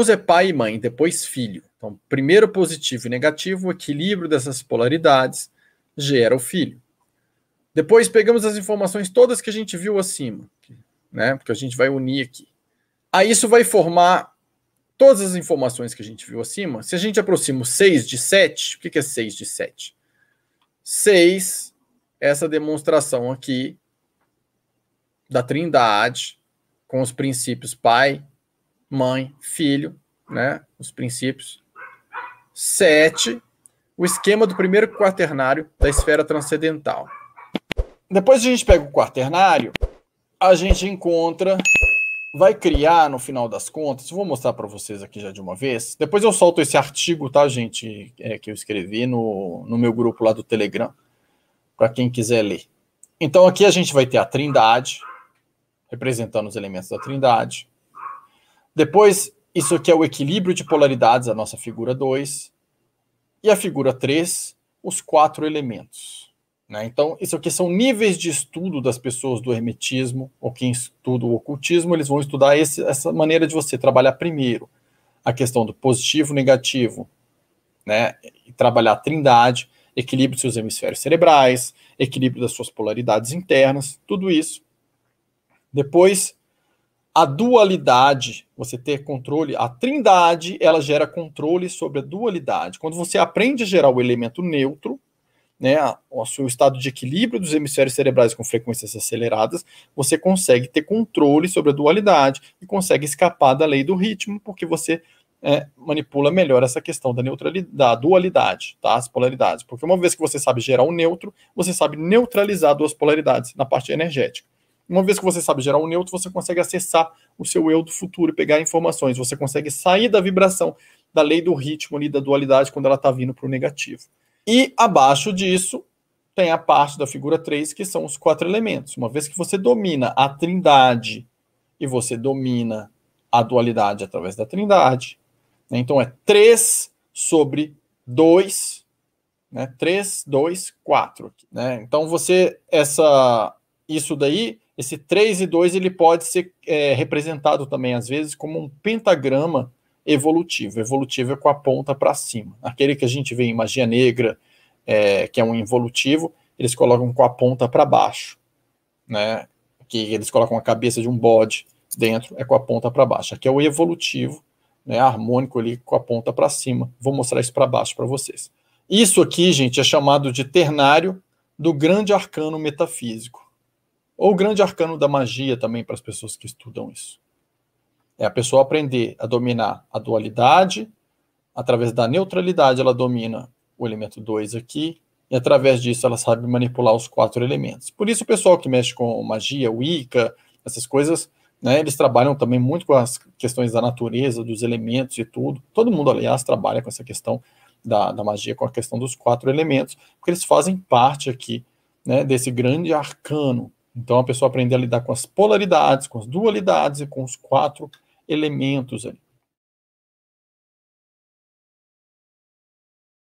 Deus é pai e mãe, depois filho. Então, primeiro positivo e negativo, o equilíbrio dessas polaridades gera o filho. Depois pegamos as informações todas que a gente viu acima, né? Porque a gente vai unir aqui. Aí isso vai formar todas as informações que a gente viu acima. Se a gente aproxima o 6 de 7, o que é 6 de 7? 6, essa demonstração aqui da trindade com os princípios pai, mãe, filho, né? Os princípios. Sete, o esquema do primeiro quaternário da esfera transcendental. Depois a gente pega o quaternário, a gente encontra, vai criar no final das contas, vou mostrar para vocês aqui já de uma vez. Depois eu solto esse artigo, tá, gente, é, que eu escrevi no, no meu grupo lá do Telegram, para quem quiser ler. Então aqui a gente vai ter a trindade, representando os elementos da trindade. Depois, isso aqui é o equilíbrio de polaridades, a nossa figura 2. E a figura 3, os quatro elementos. Né? Então, isso aqui são níveis de estudo das pessoas do hermetismo, ou quem estuda o ocultismo, eles vão estudar esse, essa maneira de você trabalhar primeiro a questão do positivo, negativo, né? E trabalhar a trindade, equilíbrio dos seus hemisférios cerebrais, equilíbrio das suas polaridades internas, tudo isso. Depois, a dualidade, você ter controle, a trindade, ela gera controle sobre a dualidade. Quando você aprende a gerar o elemento neutro, né, o seu estado de equilíbrio dos hemisférios cerebrais com frequências aceleradas, você consegue ter controle sobre a dualidade e consegue escapar da lei do ritmo, porque você é, manipula melhor essa questão da neutralidade, da dualidade, tá? As polaridades. Porque uma vez que você sabe gerar o neutro, você sabe neutralizar duas polaridades na parte energética. Uma vez que você sabe gerar o neutro, você consegue acessar o seu eu do futuro e pegar informações. Você consegue sair da vibração da lei do ritmo ali, da dualidade, quando ela está vindo para o negativo. E abaixo disso, tem a parte da figura 3, que são os quatro elementos. Uma vez que você domina a trindade e você domina a dualidade através da trindade, né? então é 3 sobre 2, né? 3, 2, 4. Então você, essa, isso daí esse 3 e 2 ele pode ser é, representado também, às vezes, como um pentagrama evolutivo. Evolutivo é com a ponta para cima. Aquele que a gente vê em magia negra, é, que é um involutivo, eles colocam com a ponta para baixo. Né? Que eles colocam a cabeça de um bode dentro, é com a ponta para baixo. Aqui é o evolutivo, né, harmônico ali com a ponta para cima. Vou mostrar isso para baixo para vocês. Isso aqui, gente, é chamado de ternário do grande arcano metafísico. Ou o grande arcano da magia também para as pessoas que estudam isso. É a pessoa aprender a dominar a dualidade, através da neutralidade ela domina o elemento 2 aqui, e através disso ela sabe manipular os quatro elementos. Por isso o pessoal que mexe com magia, Wicca, essas coisas, né, eles trabalham também muito com as questões da natureza, dos elementos e tudo. Todo mundo, aliás, trabalha com essa questão da, da magia, com a questão dos quatro elementos, porque eles fazem parte aqui né, desse grande arcano então a pessoa aprende a lidar com as polaridades, com as dualidades e com os quatro elementos ali.